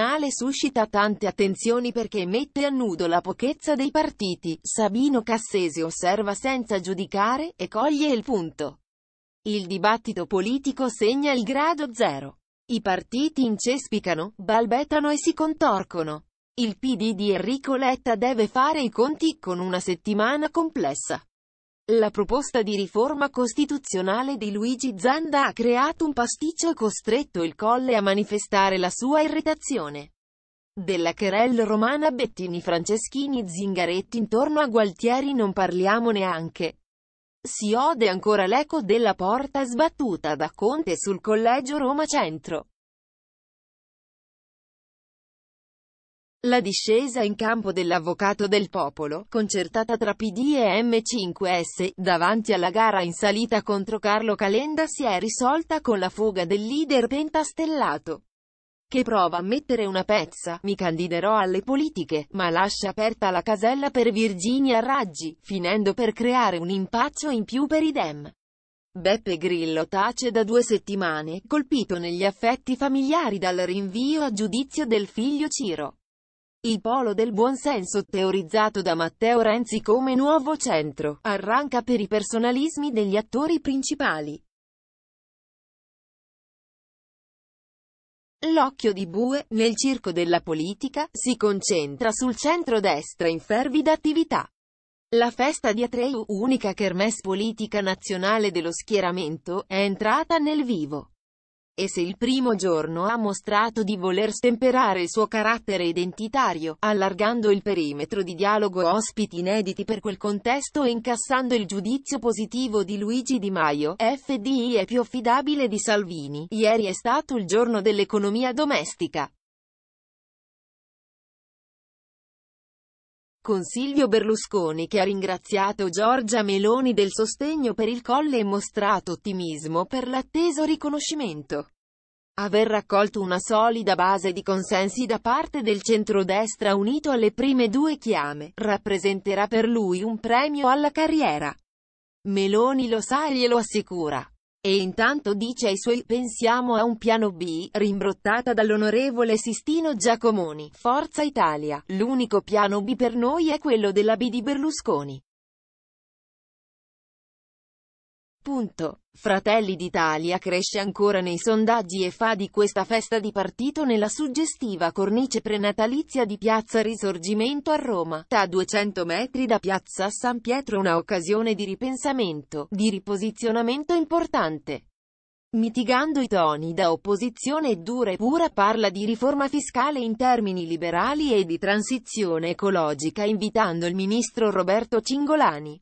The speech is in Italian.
finale suscita tante attenzioni perché mette a nudo la pochezza dei partiti, Sabino Cassese osserva senza giudicare, e coglie il punto. Il dibattito politico segna il grado zero. I partiti incespicano, balbettano e si contorcono. Il PD di Enrico Letta deve fare i conti con una settimana complessa. La proposta di riforma costituzionale di Luigi Zanda ha creato un pasticcio e costretto il Colle a manifestare la sua irritazione. Della querella romana Bettini Franceschini Zingaretti intorno a Gualtieri non parliamo neanche. Si ode ancora l'eco della porta sbattuta da Conte sul collegio Roma Centro. La discesa in campo dell'avvocato del popolo, concertata tra PD e M5S, davanti alla gara in salita contro Carlo Calenda si è risolta con la fuga del leader pentastellato. Che prova a mettere una pezza, mi candiderò alle politiche, ma lascia aperta la casella per Virginia Raggi, finendo per creare un impaccio in più per i Dem. Beppe Grillo tace da due settimane, colpito negli affetti familiari dal rinvio a giudizio del figlio Ciro. Il polo del buonsenso, teorizzato da Matteo Renzi come nuovo centro, arranca per i personalismi degli attori principali. L'occhio di bue, nel circo della politica, si concentra sul centro-destra in fervida attività. La festa di Atreu, unica kermesse politica nazionale dello schieramento, è entrata nel vivo e se il primo giorno ha mostrato di voler stemperare il suo carattere identitario, allargando il perimetro di dialogo a ospiti inediti per quel contesto e incassando il giudizio positivo di Luigi Di Maio, FDI è più affidabile di Salvini. Ieri è stato il giorno dell'economia domestica. con Silvio Berlusconi che ha ringraziato Giorgia Meloni del sostegno per il colle e mostrato ottimismo per l'atteso riconoscimento. Aver raccolto una solida base di consensi da parte del centrodestra unito alle prime due chiame, rappresenterà per lui un premio alla carriera. Meloni lo sa e glielo assicura. E intanto dice ai suoi pensiamo a un piano B, rimbrottata dall'onorevole Sistino Giacomoni, Forza Italia, l'unico piano B per noi è quello della B di Berlusconi. Punto. Fratelli d'Italia cresce ancora nei sondaggi e fa di questa festa di partito nella suggestiva cornice prenatalizia di Piazza Risorgimento a Roma, a 200 metri da Piazza San Pietro una occasione di ripensamento, di riposizionamento importante. Mitigando i toni da opposizione dura e pura parla di riforma fiscale in termini liberali e di transizione ecologica invitando il ministro Roberto Cingolani.